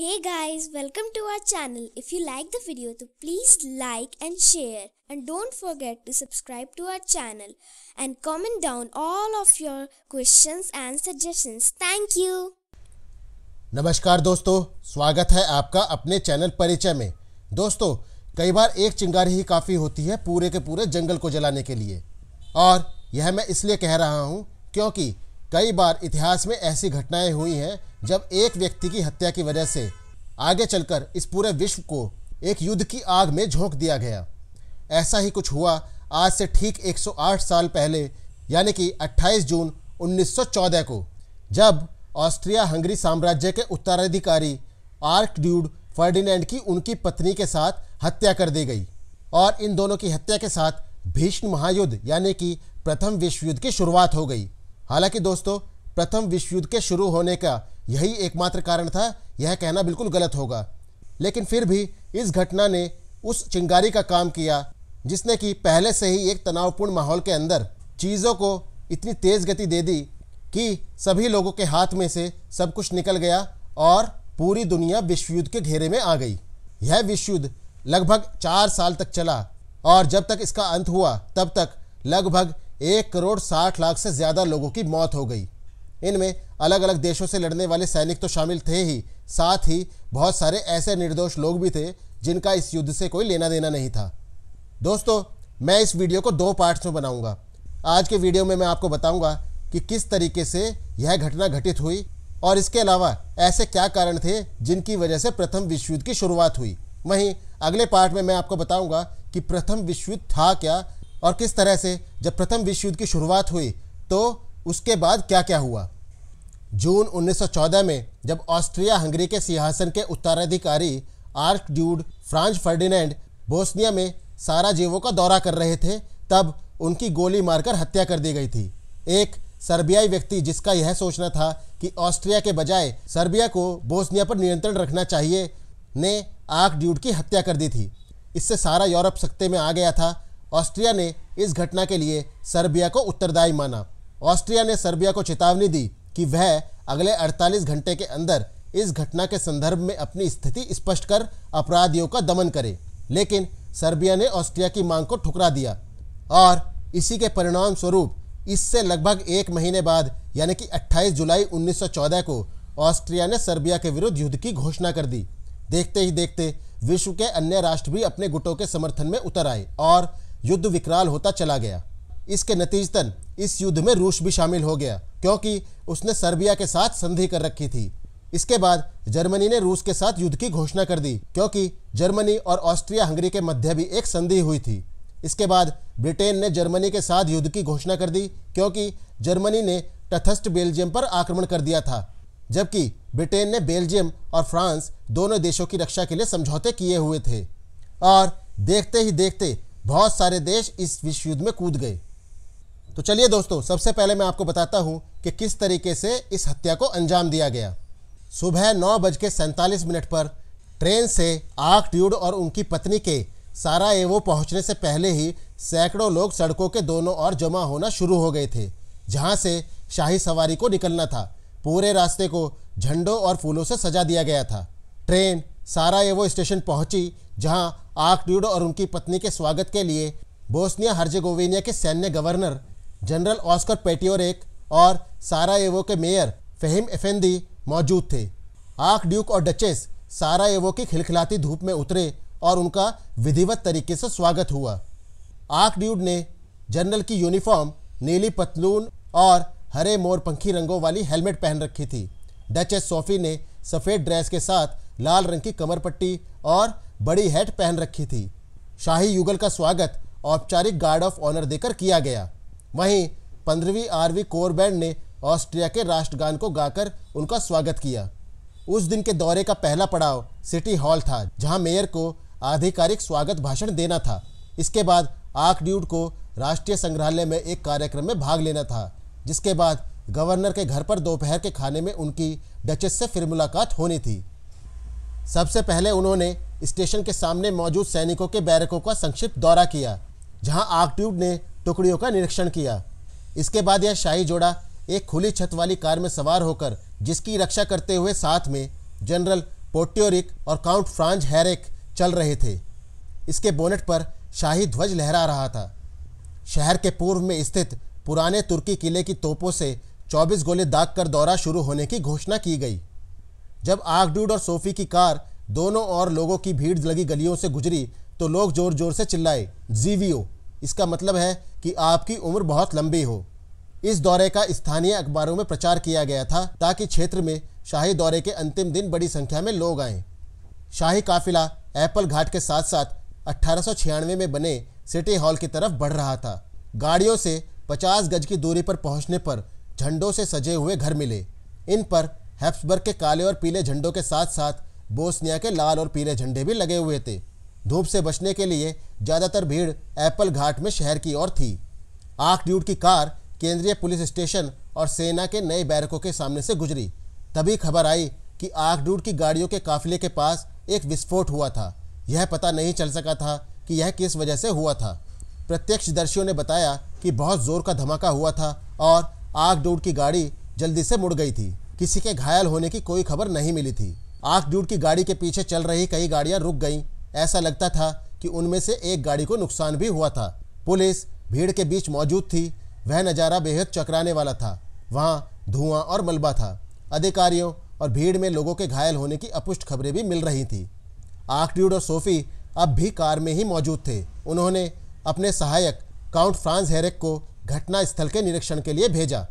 Hey guys, welcome to our channel. If you like the video, then please like and share. And don't forget to subscribe to our channel and comment down all of your questions and suggestions. Thank you. नमस्कार दोस्तों स्वागत है आपका अपने channel परिचय में दोस्तों कई बार एक चिंगारी ही काफ़ी होती है पूरे के पूरे जंगल को जलाने के लिए और यह मैं इसलिए कह रहा हूँ क्योंकि कई बार इतिहास में ऐसी घटनाएं हुई हैं जब एक व्यक्ति की हत्या की वजह से आगे चलकर इस पूरे विश्व को एक युद्ध की आग में झोंक दिया गया ऐसा ही कुछ हुआ आज से ठीक 108 साल पहले यानी कि 28 जून 1914 को जब ऑस्ट्रिया हंगरी साम्राज्य के उत्तराधिकारी आर्क ड्यूड फर्डिनेंड की उनकी पत्नी के साथ हत्या कर दी गई और इन दोनों की हत्या के साथ भीष्म महायुद्ध यानी कि प्रथम विश्व युद्ध की शुरुआत हो गई हालांकि दोस्तों प्रथम विश्व युद्ध के शुरू होने का यही एकमात्र कारण था यह कहना बिल्कुल गलत होगा लेकिन फिर भी इस घटना ने उस चिंगारी का काम किया जिसने कि पहले से ही एक तनावपूर्ण माहौल के अंदर चीज़ों को इतनी तेज़ गति दे दी कि सभी लोगों के हाथ में से सब कुछ निकल गया और पूरी दुनिया विश्व युद्ध के घेरे में आ गई यह विश्व युद्ध लगभग चार साल तक चला और जब तक इसका अंत हुआ तब तक लगभग एक करोड़ साठ लाख से ज़्यादा लोगों की मौत हो गई इनमें अलग अलग देशों से लड़ने वाले सैनिक तो शामिल थे ही साथ ही बहुत सारे ऐसे निर्दोष लोग भी थे जिनका इस युद्ध से कोई लेना देना नहीं था दोस्तों मैं इस वीडियो को दो पार्ट्स में बनाऊंगा आज के वीडियो में मैं आपको बताऊंगा कि किस तरीके से यह घटना घटित हुई और इसके अलावा ऐसे क्या कारण थे जिनकी वजह से प्रथम विश्व युद्ध की शुरुआत हुई वहीं अगले पार्ट में मैं आपको बताऊंगा कि प्रथम विश्व युद्ध था क्या और किस तरह से जब प्रथम विश्व युद्ध की शुरुआत हुई तो उसके बाद क्या क्या हुआ जून 1914 में जब ऑस्ट्रिया हंगरी के सिंहासन के उत्तराधिकारी archduke Franz Ferdinand Bosnia में सारा जीवों का दौरा कर रहे थे तब उनकी गोली मारकर हत्या कर दी गई थी एक सर्बियाई व्यक्ति जिसका यह सोचना था कि ऑस्ट्रिया के बजाय सर्बिया को बोस्निया पर नियंत्रण रखना चाहिए ने आर्क ड्यूड की हत्या कर दी थी इससे सारा यूरोप सत्ते में आ गया था ऑस्ट्रिया ने इस घटना के लिए सर्बिया को उत्तरदायी माना ऑस्ट्रिया ने सर्बिया को चेतावनी दी कि वह अगले 48 घंटे के अंदर इस घटना के संदर्भ में अपनी स्थिति स्पष्ट कर अपराधियों का दमन करे लेकिन सर्बिया ने ऑस्ट्रिया की मांग को ठुकरा दिया और इसी के परिणाम स्वरूप इससे लगभग एक महीने बाद यानी कि 28 जुलाई 1914 को ऑस्ट्रिया ने सर्बिया के विरुद्ध युद्ध की घोषणा कर दी देखते ही देखते विश्व के अन्य राष्ट्र भी अपने गुटों के समर्थन में उतर आए और युद्ध विकराल होता चला गया इसके नतीजतन इस युद्ध में रूस भी शामिल हो गया क्योंकि उसने सर्बिया के साथ संधि कर रखी थी इसके बाद जर्मनी ने रूस के साथ युद्ध की घोषणा कर दी क्योंकि जर्मनी और ऑस्ट्रिया हंगरी के मध्य भी एक संधि हुई थी इसके बाद ब्रिटेन ने जर्मनी के साथ युद्ध की घोषणा कर दी क्योंकि जर्मनी ने टथस्ट बेल्जियम पर आक्रमण कर दिया था जबकि ब्रिटेन ने बेल्जियम और फ्रांस दोनों देशों की रक्षा के लिए समझौते किए हुए थे और देखते ही देखते बहुत सारे देश इस विश्व युद्ध में कूद गए तो चलिए दोस्तों सबसे पहले मैं आपको बताता हूँ कि किस तरीके से इस हत्या को अंजाम दिया गया सुबह नौ बज के सैंतालीस मिनट पर ट्रेन से आग ट्यूड और उनकी पत्नी के सारा एवो पहुँचने से पहले ही सैकड़ों लोग सड़कों के दोनों ओर जमा होना शुरू हो गए थे जहाँ से शाही सवारी को निकलना था पूरे रास्ते को झंडों और फूलों से सजा दिया गया था ट्रेन सारा एवो स्टेशन पहुंची जहां आग ट्यूड और उनकी पत्नी के स्वागत के लिए बोस्निया हर्जेगोवेनिया के सैन्य गवर्नर जनरल ऑस्कर पेटियोरेक और सारा एवो के मेयर फहीम एफेंदी मौजूद थे आख ड्यूक और डचेस सारा एवो की खिलखिलाती धूप में उतरे और उनका विधिवत तरीके से स्वागत हुआ आख ड्यूड ने जनरल की यूनिफॉर्म नीली पतलून और हरे मोरपंखी रंगों वाली हेलमेट पहन रखी थी डचेस सोफी ने सफ़ेद ड्रेस के साथ लाल रंग की कमर पट्टी और बड़ी हैट पहन रखी थी शाही युगल का स्वागत औपचारिक गार्ड ऑफ ऑनर देकर किया गया वहीं पंद्रहवीं आरवी कोर बैंड ने ऑस्ट्रिया के राष्ट्रगान को गाकर उनका स्वागत किया उस दिन के दौरे का पहला पड़ाव सिटी हॉल था जहां मेयर को आधिकारिक स्वागत भाषण देना था इसके बाद आर्क ड्यूड को राष्ट्रीय संग्रहालय में एक कार्यक्रम में भाग लेना था जिसके बाद गवर्नर के घर पर दोपहर के खाने में उनकी डचेस से फिर मुलाकात होनी थी सबसे पहले उन्होंने स्टेशन के सामने मौजूद सैनिकों के बैरकों का संक्षिप्त दौरा किया जहां आर्कड्यूड ने टुकड़ियों का निरीक्षण किया इसके बाद यह शाही जोड़ा एक खुली छत वाली कार में सवार होकर जिसकी रक्षा करते हुए साथ में जनरल पोट्योरिक और काउंट फ्रांज हैरेक चल रहे थे इसके बोनेट पर शाही ध्वज लहरा रहा था शहर के पूर्व में स्थित पुराने तुर्की किले की तोपों से 24 गोले दाग कर दौरा शुरू होने की घोषणा की गई जब आगडूड और सोफी की कार दोनों और लोगों की भीड़ लगी गलियों से गुजरी तो लोग जोर जोर से चिल्लाए जीवीओ इसका मतलब है कि आपकी उम्र बहुत लंबी हो इस दौरे का स्थानीय अखबारों में प्रचार किया गया था ताकि क्षेत्र में शाही दौरे के अंतिम दिन बड़ी संख्या में लोग आएं। शाही काफिला एप्पल घाट के साथ साथ अट्ठारह में बने सिटी हॉल की तरफ बढ़ रहा था गाड़ियों से 50 गज की दूरी पर पहुंचने पर झंडों से सजे हुए घर मिले इन पर हैप्सबर्ग के काले और पीले झंडों के साथ साथ बोस्निया के लाल और पीले झंडे भी लगे हुए थे धूप से बचने के लिए ज़्यादातर भीड़ एप्पल घाट में शहर की ओर थी आग ड्यूट की कार केंद्रीय पुलिस स्टेशन और सेना के नए बैरकों के सामने से गुजरी तभी खबर आई कि आग ड्यूट की गाड़ियों के काफिले के पास एक विस्फोट हुआ था यह पता नहीं चल सका था कि यह किस वजह से हुआ था प्रत्यक्षदर्शियों ने बताया कि बहुत जोर का धमाका हुआ था और आग डूड की गाड़ी जल्दी से मुड़ गई थी किसी के घायल होने की कोई खबर नहीं मिली थी आग डूड की गाड़ी के पीछे चल रही कई गाड़ियां रुक गईं ऐसा लगता था कि उनमें से एक गाड़ी को नुकसान भी हुआ था पुलिस भीड़ के बीच मौजूद थी वह नज़ारा बेहद चकराने वाला था वहाँ धुआं और मलबा था अधिकारियों और भीड़ में लोगों के घायल होने की अपुष्ट खबरें भी मिल रही थी आर्कड्यूड और सोफी अब भी कार में ही मौजूद थे उन्होंने अपने सहायक काउंट फ्रांस हेरेक को घटना स्थल के निरीक्षण के लिए भेजा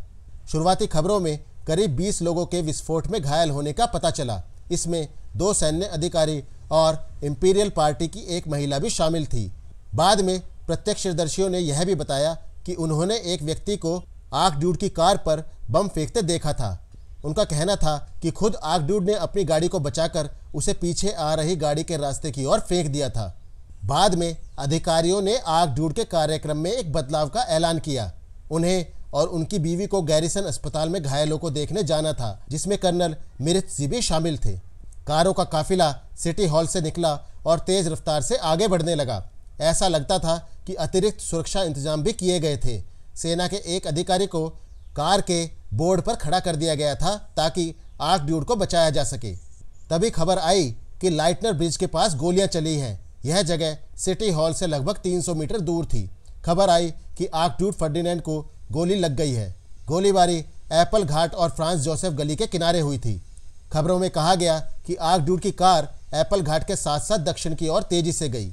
शुरुआती खबरों में करीब 20 लोगों के विस्फोट में घायल होने का पता चला इसमें दो सैन्य अधिकारी और इम्पीरियल पार्टी की एक महिला भी शामिल थी बाद में प्रत्यक्षदर्शियों ने यह भी बताया कि उन्होंने एक व्यक्ति को आग आगड्यूड की कार पर बम फेंकते देखा था उनका कहना था कि खुद आग डूड ने अपनी गाड़ी को बचाकर उसे पीछे आ रही गाड़ी के रास्ते की ओर फेंक दिया था बाद में अधिकारियों ने आग आगड्यूड के कार्यक्रम में एक बदलाव का ऐलान किया उन्हें और उनकी बीवी को गैरिसन अस्पताल में घायलों को देखने जाना था जिसमें कर्नल मिर्थ जी भी शामिल थे कारों का काफिला सिटी हॉल से निकला और तेज़ रफ्तार से आगे बढ़ने लगा ऐसा लगता था कि अतिरिक्त सुरक्षा इंतजाम भी किए गए थे सेना के एक अधिकारी को कार के बोर्ड पर खड़ा कर दिया गया था ताकि आग ड्यूड को बचाया जा सके तभी खबर आई कि लाइटनर ब्रिज के पास गोलियां चली हैं यह जगह सिटी हॉल से लगभग 300 मीटर दूर थी खबर आई कि आग ड्यूड फर्डिनेंड को गोली लग गई है गोलीबारी एप्पल घाट और फ्रांस जोसेफ गली के किनारे हुई थी खबरों में कहा गया कि आग ड्यूड की कार एप्पल घाट के साथ साथ दक्षिण की ओर तेजी से गई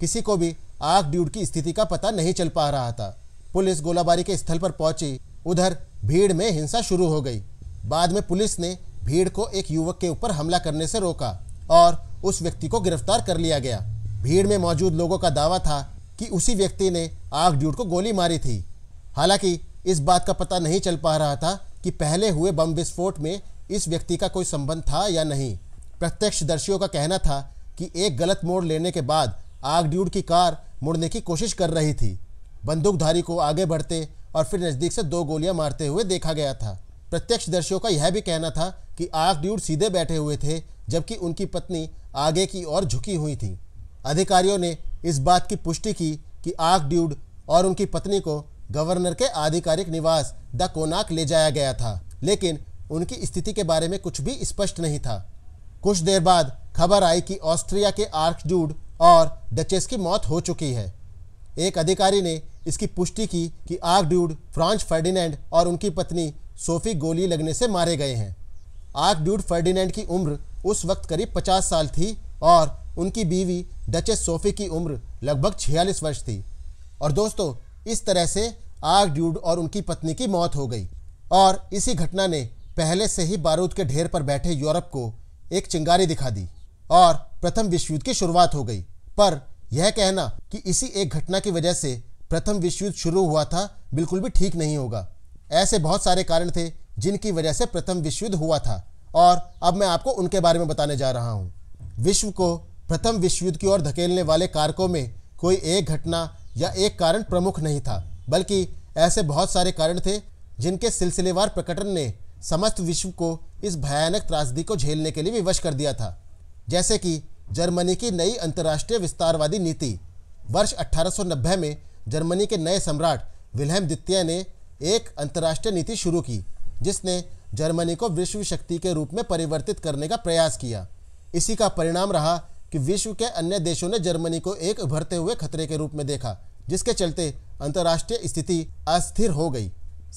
किसी को भी आग ड्यूड की स्थिति का पता नहीं चल पा रहा था पुलिस गोलाबारी के स्थल पर पहुंची उधर भीड़ में हिंसा शुरू हो गई बाद में पुलिस ने भीड़ को एक युवक के ऊपर हमला करने से रोका और उस व्यक्ति को गिरफ्तार कर लिया गया भीड़ में मौजूद लोगों का दावा था कि उसी व्यक्ति ने आग ड्यूड को गोली मारी थी हालांकि इस बात का पता नहीं चल पा रहा था कि पहले हुए बम विस्फोट में इस व्यक्ति का कोई संबंध था या नहीं प्रत्यक्षदर्शियों का कहना था कि एक गलत मोड़ लेने के बाद आगड्यूड की कार मुड़ने की कोशिश कर रही थी बंदूकधारी को आगे बढ़ते और फिर नज़दीक से दो गोलियां मारते हुए देखा गया था प्रत्यक्षदर्शियों का यह भी कहना था कि आगड्यूड सीधे बैठे हुए थे जबकि उनकी पत्नी आगे की ओर झुकी हुई थी अधिकारियों ने इस बात की पुष्टि की कि आगड्यूड और उनकी पत्नी को गवर्नर के आधिकारिक निवास द कोनाक ले जाया गया था लेकिन उनकी स्थिति के बारे में कुछ भी स्पष्ट नहीं था कुछ देर बाद खबर आई कि ऑस्ट्रिया के आर्कड्यूड और डचेस की मौत हो चुकी है एक अधिकारी ने इसकी पुष्टि की कि आर्कड्यूड फ्रांच फर्डिनेंड और उनकी पत्नी सोफी गोली लगने से मारे गए हैं आर्कड्यूड फर्डिनेंड की उम्र उस वक्त करीब 50 साल थी और उनकी बीवी डचेस सोफी की उम्र लगभग 46 वर्ष थी और दोस्तों इस तरह से आर्कड्यूड और उनकी पत्नी की मौत हो गई और इसी घटना ने पहले से ही बारूद के ढेर पर बैठे यूरोप को एक चिंगारी दिखा दी और प्रथम विश्व युद्ध की शुरुआत हो गई पर यह कहना कि इसी एक घटना की वजह से प्रथम विश्व युद्ध शुरू हुआ था बिल्कुल भी ठीक नहीं होगा ऐसे बहुत सारे कारण थे जिनकी वजह से प्रथम विश्व युद्ध हुआ था और अब मैं आपको उनके बारे में बताने जा रहा हूँ विश्व को प्रथम विश्व युद्ध की ओर धकेलने वाले कारकों में कोई एक घटना या एक कारण प्रमुख नहीं था बल्कि ऐसे बहुत सारे कारण थे जिनके सिलसिलेवार प्रकटन ने समस्त विश्व को इस भयानक त्रासदी को झेलने के लिए विवश कर दिया था जैसे कि जर्मनी की नई अंतर्राष्ट्रीय विस्तारवादी नीति वर्ष 1890 में जर्मनी के नए सम्राट विलहम द्वितीय ने एक अंतर्राष्ट्रीय नीति शुरू की जिसने जर्मनी को विश्व शक्ति के रूप में परिवर्तित करने का प्रयास किया इसी का परिणाम रहा कि विश्व के अन्य देशों ने जर्मनी को एक उभरते हुए खतरे के रूप में देखा जिसके चलते अंतर्राष्ट्रीय स्थिति अस्थिर हो गई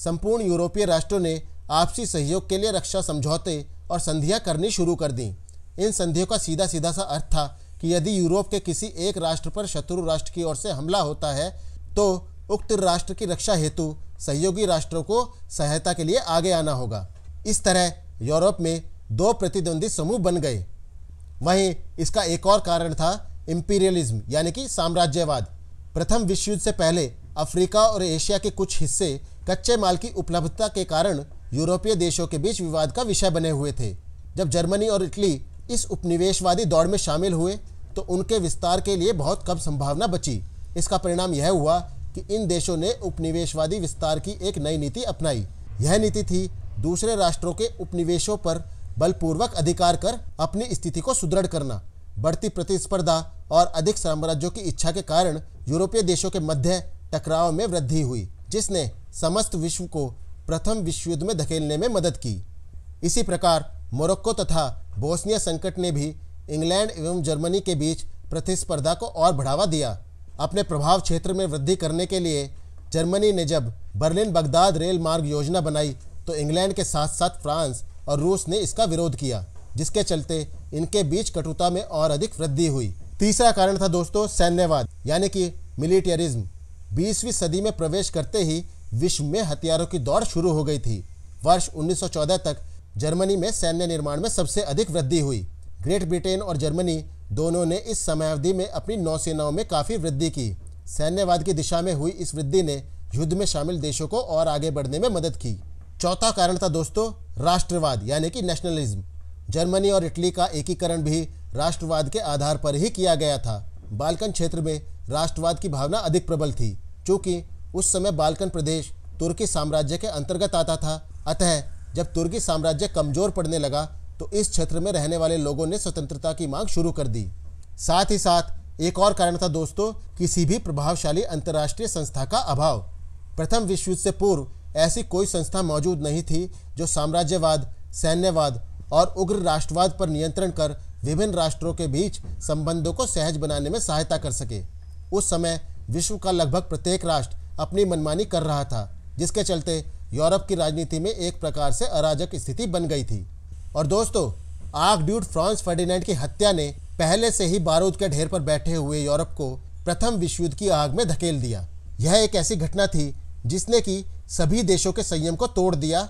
संपूर्ण यूरोपीय राष्ट्रों ने आपसी सहयोग के लिए रक्षा समझौते और संधियां करनी शुरू कर दी इन संधियों का सीधा सीधा सा अर्थ था कि यदि यूरोप के किसी एक राष्ट्र पर शत्रु राष्ट्र की ओर से हमला होता है तो उक्त राष्ट्र की रक्षा हेतु सहयोगी राष्ट्रों को सहायता के लिए आगे आना होगा इस तरह यूरोप में दो प्रतिद्वंदी समूह बन गए वहीं इसका एक और कारण था इम्पीरियलिज्म यानी कि साम्राज्यवाद प्रथम विश्व युद्ध से पहले अफ्रीका और एशिया के कुछ हिस्से कच्चे माल की उपलब्धता के कारण यूरोपीय देशों के बीच विवाद का विषय बने हुए थे जब जर्मनी और इटली इस उपनिवेशवादी दौड़ में शामिल हुए तो उनके विस्तार के लिए बहुत कम संभावना बची इसका परिणाम यह हुआ कि इन देशों ने उपनिवेशवादी विस्तार की एक नई नीति अपनाई यह नीति थी दूसरे राष्ट्रों के उपनिवेशों पर बलपूर्वक अधिकार कर अपनी स्थिति को सुदृढ़ करना बढ़ती प्रतिस्पर्धा और अधिक साम्राज्यों की इच्छा के कारण यूरोपीय देशों के मध्य टकराव में वृद्धि हुई जिसने समस्त विश्व को प्रथम विश्व युद्ध में धकेलने में मदद की इसी प्रकार मोरक्को तथा बोस्निया संकट ने भी इंग्लैंड एवं जर्मनी के बीच प्रतिस्पर्धा को और बढ़ावा दिया अपने प्रभाव क्षेत्र में वृद्धि करने के लिए जर्मनी ने जब बर्लिन बगदाद रेल मार्ग योजना बनाई तो इंग्लैंड के साथ साथ फ्रांस और रूस ने इसका विरोध किया जिसके चलते इनके बीच कटुता में और अधिक वृद्धि हुई तीसरा कारण था दोस्तों सैन्यवाद यानी कि मिलिटरिज्म बीसवीं सदी में प्रवेश करते ही विश्व में हथियारों की दौड़ शुरू हो गई थी वर्ष 1914 तक जर्मनी में सैन्य निर्माण में सबसे अधिक वृद्धि हुई ग्रेट ब्रिटेन और जर्मनी दोनों ने इस समयावधि में अपनी नौसेनाओं में काफ़ी वृद्धि की सैन्यवाद की दिशा में हुई इस वृद्धि ने युद्ध में शामिल देशों को और आगे बढ़ने में मदद की चौथा कारण था दोस्तों राष्ट्रवाद यानी कि नेशनलिज्म जर्मनी और इटली का एकीकरण भी राष्ट्रवाद के आधार पर ही किया गया था बालकन क्षेत्र में राष्ट्रवाद की भावना अधिक प्रबल थी चूँकि उस समय बालकन प्रदेश तुर्की साम्राज्य के अंतर्गत आता था अतः जब तुर्की साम्राज्य कमजोर पड़ने लगा तो इस क्षेत्र में रहने वाले लोगों ने स्वतंत्रता की मांग शुरू कर दी साथ ही साथ एक और कारण था दोस्तों किसी भी प्रभावशाली अंतर्राष्ट्रीय संस्था का अभाव प्रथम विश्व युद्ध से पूर्व ऐसी कोई संस्था मौजूद नहीं थी जो साम्राज्यवाद सैन्यवाद और उग्र राष्ट्रवाद पर नियंत्रण कर विभिन्न राष्ट्रों के बीच संबंधों को सहज बनाने में सहायता कर सके उस समय विश्व का लगभग प्रत्येक राष्ट्र अपनी मनमानी कर रहा था जिसके चलते यूरोप की राजनीति में एक प्रकार से अराजक स्थिति बन गई थी और दोस्तों आग ड्यूट फ्रांस फर्डिनेंड की हत्या ने पहले से ही बारूद के ढेर पर बैठे हुए यूरोप को प्रथम विश्व युद्ध की आग में धकेल दिया यह एक ऐसी घटना थी जिसने कि सभी देशों के संयम को तोड़ दिया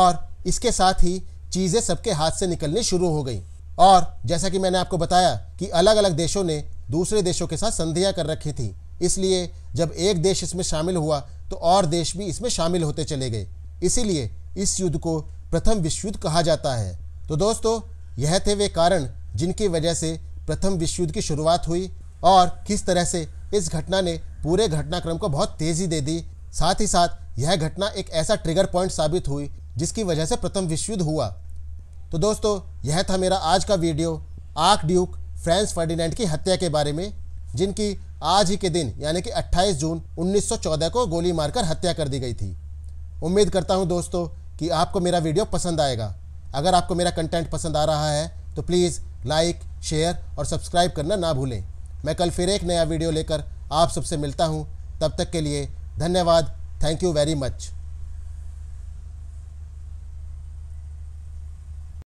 और इसके साथ ही चीज़ें सबके हाथ से निकलनी शुरू हो गई और जैसा कि मैंने आपको बताया कि अलग अलग देशों ने दूसरे देशों के साथ संधियाँ कर रखी थी इसलिए जब एक देश इसमें शामिल हुआ तो और देश भी इसमें शामिल होते चले गए इसीलिए इस युद्ध को प्रथम विश्व युद्ध कहा जाता है तो दोस्तों यह थे वे कारण जिनकी वजह से प्रथम विश्व युद्ध की शुरुआत हुई और किस तरह से इस घटना ने पूरे घटनाक्रम को बहुत तेजी दे दी साथ ही साथ यह घटना एक ऐसा ट्रिगर पॉइंट साबित हुई जिसकी वजह से प्रथम विश्व युद्ध हुआ तो दोस्तों यह था मेरा आज का video archduke Franz Ferdinand की हत्या के बारे में जिनकी आज ही के दिन यानी कि 28 जून 1914 को गोली मारकर हत्या कर दी गई थी उम्मीद करता हूँ दोस्तों कि आपको मेरा वीडियो पसंद आएगा अगर आपको मेरा कंटेंट पसंद आ रहा है तो प्लीज़ लाइक शेयर और सब्सक्राइब करना ना भूलें मैं कल फिर एक नया वीडियो लेकर आप सबसे मिलता हूँ तब तक के लिए धन्यवाद थैंक यू वेरी मच